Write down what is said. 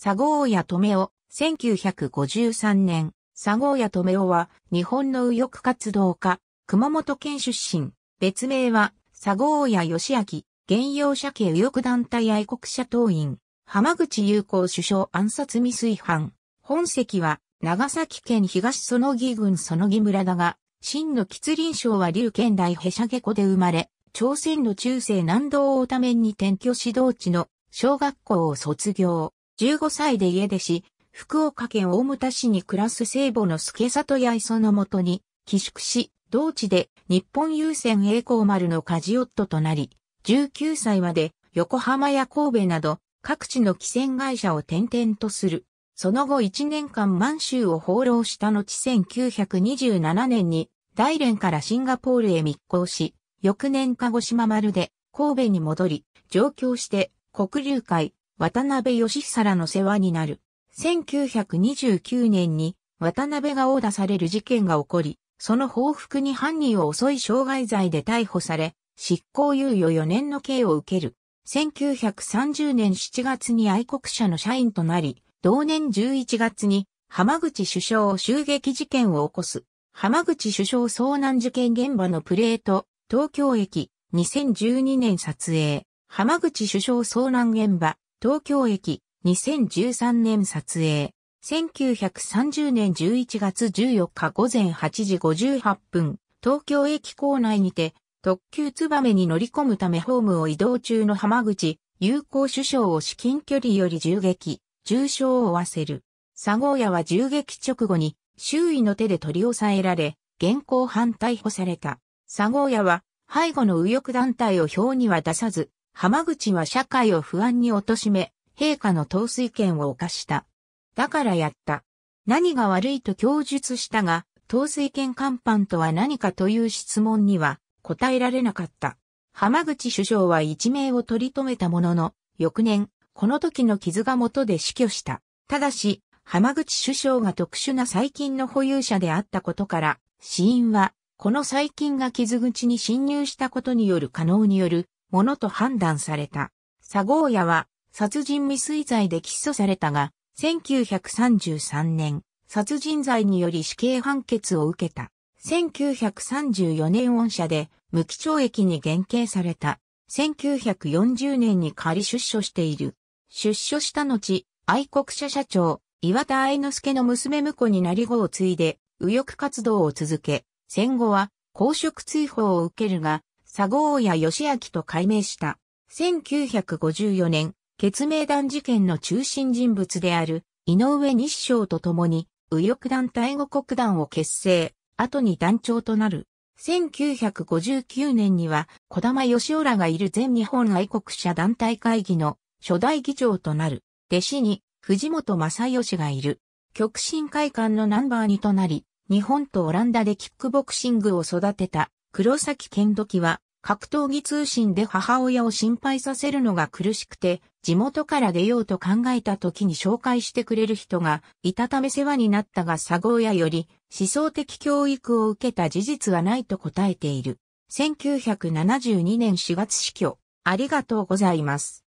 佐合屋留夫、1953年、佐合屋留夫は日本の右翼活動家、熊本県出身、別名は佐合屋義明、現用社系右翼団体愛国者党員、浜口友好首相暗殺未遂犯。本籍は長崎県東園木郡園木村だが、真の吉林省は竜県大へしゃげ湖で生まれ、朝鮮の中世南道大田面に転居指導地の小学校を卒業。15歳で家出し、福岡県大牟田市に暮らす聖母の助里や磯のもとに寄宿し、同地で日本優先栄光丸の家事夫となり、19歳まで横浜や神戸など各地の汽船会社を転々とする。その後1年間満州を放浪した後1927年に大連からシンガポールへ密航し、翌年鹿児島丸で神戸に戻り、上京して国流会、渡辺義久らの世話になる。1929年に渡辺が殴打される事件が起こり、その報復に犯人を襲い傷害罪で逮捕され、執行猶予4年の刑を受ける。1930年7月に愛国者の社員となり、同年11月に浜口首相襲撃事件を起こす。浜口首相遭難事件現場のプレート、東京駅、2012年撮影。浜口首相遭難現場、東京駅、2013年撮影。1930年11月14日午前8時58分、東京駅構内にて、特急ツバメに乗り込むためホームを移動中の浜口、友好首相を至近距離より銃撃、重傷を負わせる。佐合屋は銃撃直後に、周囲の手で取り押さえられ、現行犯逮捕された。佐合屋は、背後の右翼団体を表には出さず、浜口は社会を不安に貶め、陛下の統帥権を犯した。だからやった。何が悪いと供述したが、統帥権官板とは何かという質問には答えられなかった。浜口首相は一命を取り留めたものの、翌年、この時の傷が元で死去した。ただし、浜口首相が特殊な細菌の保有者であったことから、死因は、この細菌が傷口に侵入したことによる可能によるものと判断された。佐合屋は殺人未遂罪で起訴されたが、1933年、殺人罪により死刑判決を受けた。1934年恩赦で無期懲役に減刑された。1940年に仮出所している。出所した後、愛国者社長、岩田愛之助の娘婿になり後を継いで、右翼活動を続け、戦後は公職追放を受けるが、佐合屋義明と改名した。1954年、決明団事件の中心人物である、井上日章と共に、右翼団対護国団を結成、後に団長となる。1959年には、小玉義夫らがいる全日本愛国者団体会議の初代議長となる。弟子に、藤本正義がいる。極真会館のナンバー2となり、日本とオランダでキックボクシングを育てた黒崎健時は、格闘技通信で母親を心配させるのが苦しくて、地元から出ようと考えた時に紹介してくれる人がいたため世話になったが佐合屋より思想的教育を受けた事実はないと答えている。1972年4月死去。ありがとうございます。